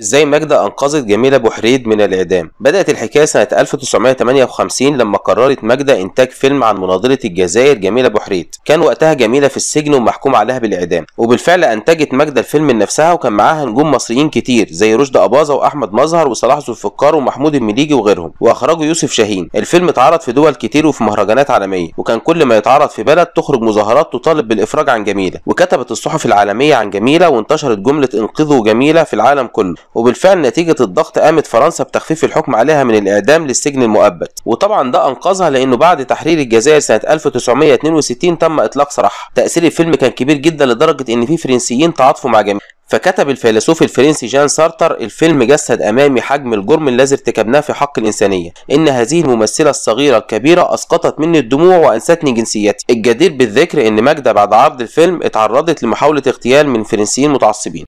ازاي ماجدة انقذت جميلة بحريد من الاعدام بدأت الحكاية سنة 1958 لما قررت ماجدة انتاج فيلم عن مناضلة الجزائر جميلة بحريد كان وقتها جميلة في السجن ومحكوم عليها بالاعدام وبالفعل انتجت ماجدة الفيلم لنفسها وكان معاها نجوم مصريين كتير زي رشد أباظة واحمد مظهر وصلاح ذو الفقار ومحمود المليجي وغيرهم واخرجه يوسف شاهين الفيلم اتعرض في دول كتير وفي مهرجانات عالمية وكان كل ما يتعرض في بلد تخرج مظاهرات تطالب بالافراج عن جميلة وكتبت الصحف العالمية عن جميلة وانتشرت جملة انقذوا جميلة في العالم كله وبالفعل نتيجة الضغط قامت فرنسا بتخفيف الحكم عليها من الإعدام للسجن المؤبد وطبعا ده أنقذها لأنه بعد تحرير الجزائر سنة 1962 تم إطلاق سراحها تأثير الفيلم كان كبير جدا لدرجة إن في فرنسيين تعاطفوا مع جميع فكتب الفيلسوف الفرنسي جان سارتر الفيلم جسد امامي حجم الجرم الذي ارتكبناه في حق الانسانيه ان هذه الممثله الصغيره الكبيره اسقطت مني الدموع وانستني جنسيتي الجدير بالذكر ان ماجده بعد عرض الفيلم اتعرضت لمحاوله اغتيال من فرنسيين متعصبين